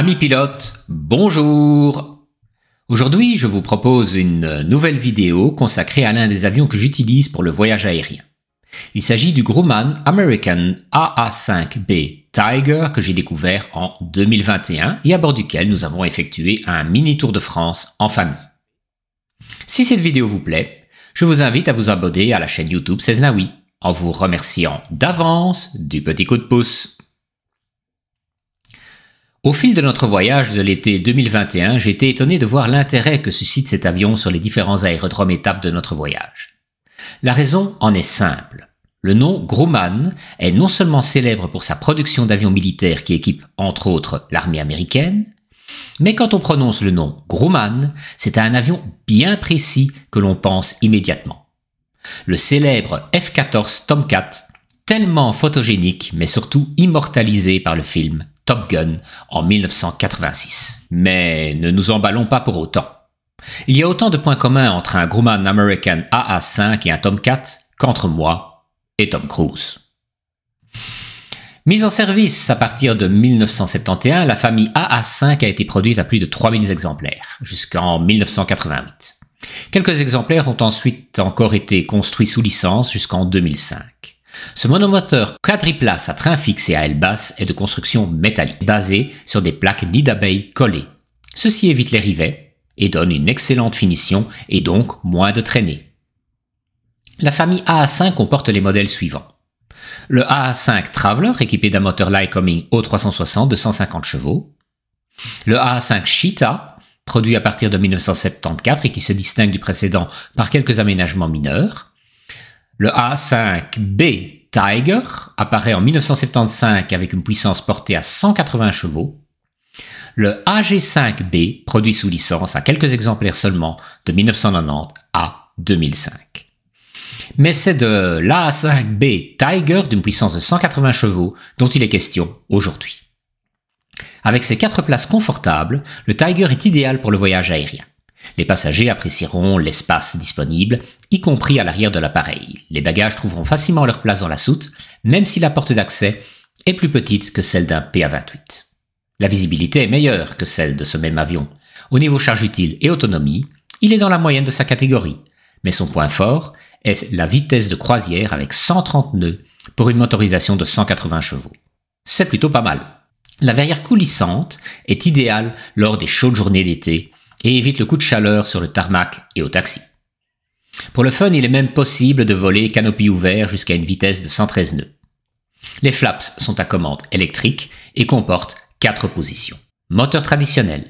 Amis pilotes, bonjour Aujourd'hui, je vous propose une nouvelle vidéo consacrée à l'un des avions que j'utilise pour le voyage aérien. Il s'agit du Grumman American AA5B Tiger que j'ai découvert en 2021 et à bord duquel nous avons effectué un mini tour de France en famille. Si cette vidéo vous plaît, je vous invite à vous abonner à la chaîne YouTube oui en vous remerciant d'avance du petit coup de pouce. Au fil de notre voyage de l'été 2021, j'ai été étonné de voir l'intérêt que suscite cet avion sur les différents aérodromes étapes de notre voyage. La raison en est simple. Le nom Grumman est non seulement célèbre pour sa production d'avions militaires qui équipe entre autres l'armée américaine, mais quand on prononce le nom Grumman, c'est à un avion bien précis que l'on pense immédiatement. Le célèbre F-14 Tomcat, tellement photogénique mais surtout immortalisé par le film Top Gun en 1986. Mais ne nous emballons pas pour autant. Il y a autant de points communs entre un Grumman American AA5 et un Tomcat qu'entre moi et Tom Cruise. Mise en service à partir de 1971, la famille AA5 a été produite à plus de 3000 exemplaires jusqu'en 1988. Quelques exemplaires ont ensuite encore été construits sous licence jusqu'en 2005. Ce monomoteur quadriplace à train fixe et à aile basse est de construction métallique, basé sur des plaques nid d'abeilles collées. Ceci évite les rivets et donne une excellente finition et donc moins de traînée. La famille AA5 comporte les modèles suivants. Le AA5 Traveler équipé d'un moteur Lycoming O360 de 150 chevaux. Le AA5 Cheetah produit à partir de 1974 et qui se distingue du précédent par quelques aménagements mineurs. Le A5B Tiger apparaît en 1975 avec une puissance portée à 180 chevaux. Le AG5B, produit sous licence à quelques exemplaires seulement de 1990 à 2005. Mais c'est de l'A5B Tiger d'une puissance de 180 chevaux dont il est question aujourd'hui. Avec ses quatre places confortables, le Tiger est idéal pour le voyage aérien. Les passagers apprécieront l'espace disponible, y compris à l'arrière de l'appareil. Les bagages trouveront facilement leur place dans la soute, même si la porte d'accès est plus petite que celle d'un PA-28. La visibilité est meilleure que celle de ce même avion. Au niveau charge utile et autonomie, il est dans la moyenne de sa catégorie, mais son point fort est la vitesse de croisière avec 130 nœuds pour une motorisation de 180 chevaux. C'est plutôt pas mal. La verrière coulissante est idéale lors des chaudes journées d'été et évite le coup de chaleur sur le tarmac et au taxi. Pour le fun, il est même possible de voler canopie ouvert jusqu'à une vitesse de 113 nœuds. Les flaps sont à commande électrique et comportent quatre positions. Moteur traditionnel,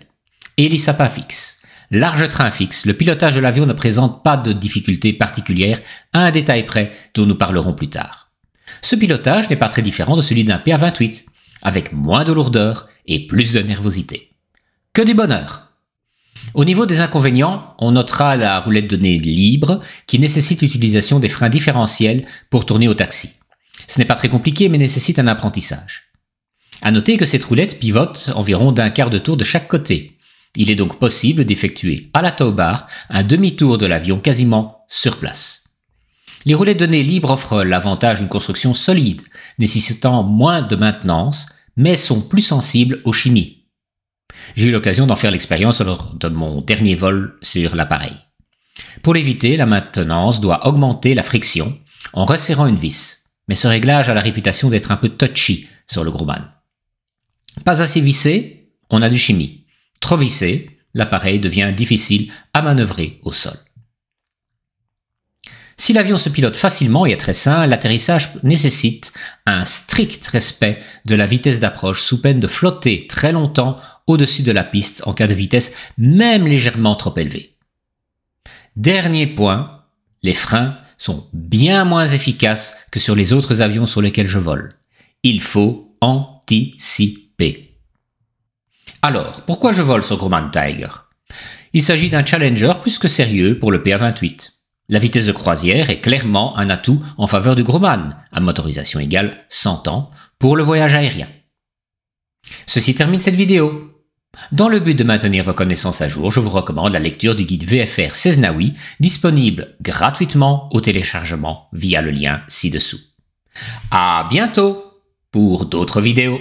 hélice à pas fixe, large train fixe, le pilotage de l'avion ne présente pas de difficultés particulières à un détail près dont nous parlerons plus tard. Ce pilotage n'est pas très différent de celui d'un PA-28, avec moins de lourdeur et plus de nervosité. Que du bonheur au niveau des inconvénients, on notera la roulette de nez libre qui nécessite l'utilisation des freins différentiels pour tourner au taxi. Ce n'est pas très compliqué mais nécessite un apprentissage. À noter que cette roulette pivote environ d'un quart de tour de chaque côté. Il est donc possible d'effectuer à la tow un demi-tour de l'avion quasiment sur place. Les roulettes de nez libres offrent l'avantage d'une construction solide, nécessitant moins de maintenance, mais sont plus sensibles aux chimies. J'ai eu l'occasion d'en faire l'expérience lors de mon dernier vol sur l'appareil. Pour l'éviter, la maintenance doit augmenter la friction en resserrant une vis, mais ce réglage a la réputation d'être un peu touchy sur le Grumman. Pas assez vissé, on a du chimie. Trop vissé, l'appareil devient difficile à manœuvrer au sol. Si l'avion se pilote facilement et est très sain, l'atterrissage nécessite un strict respect de la vitesse d'approche sous peine de flotter très longtemps au-dessus de la piste en cas de vitesse même légèrement trop élevée. Dernier point, les freins sont bien moins efficaces que sur les autres avions sur lesquels je vole. Il faut anticiper. Alors, pourquoi je vole sur Grumman Tiger Il s'agit d'un challenger plus que sérieux pour le PA-28. La vitesse de croisière est clairement un atout en faveur du groman à motorisation égale 100 ans, pour le voyage aérien. Ceci termine cette vidéo. Dans le but de maintenir vos connaissances à jour, je vous recommande la lecture du guide VFR Naoui, disponible gratuitement au téléchargement via le lien ci-dessous. À bientôt pour d'autres vidéos.